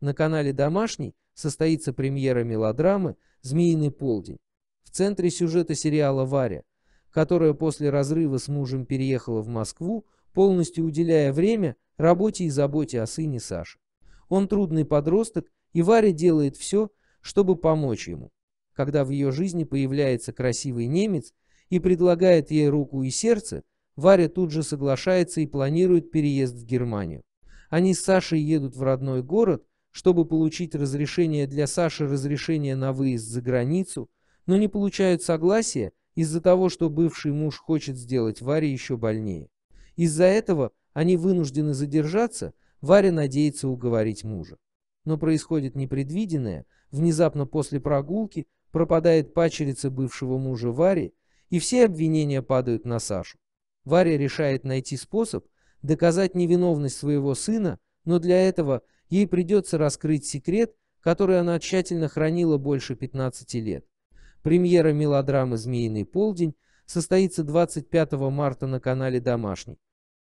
На канале «Домашний» состоится премьера мелодрамы «Змеиный полдень». В центре сюжета сериала «Варя», которая после разрыва с мужем переехала в Москву, полностью уделяя время работе и заботе о сыне Саше. Он трудный подросток, и Варя делает все, чтобы помочь ему. Когда в ее жизни появляется красивый немец и предлагает ей руку и сердце, Варя тут же соглашается и планирует переезд в Германию. Они с Сашей едут в родной город, чтобы получить разрешение для Саши разрешение на выезд за границу, но не получают согласия из-за того, что бывший муж хочет сделать Варе еще больнее. Из-за этого они вынуждены задержаться, Варя надеется уговорить мужа. Но происходит непредвиденное, внезапно после прогулки пропадает пачерица бывшего мужа Вари, и все обвинения падают на Сашу. Варя решает найти способ доказать невиновность своего сына но для этого ей придется раскрыть секрет, который она тщательно хранила больше 15 лет. Премьера мелодрамы «Змеиный полдень» состоится 25 марта на канале «Домашний».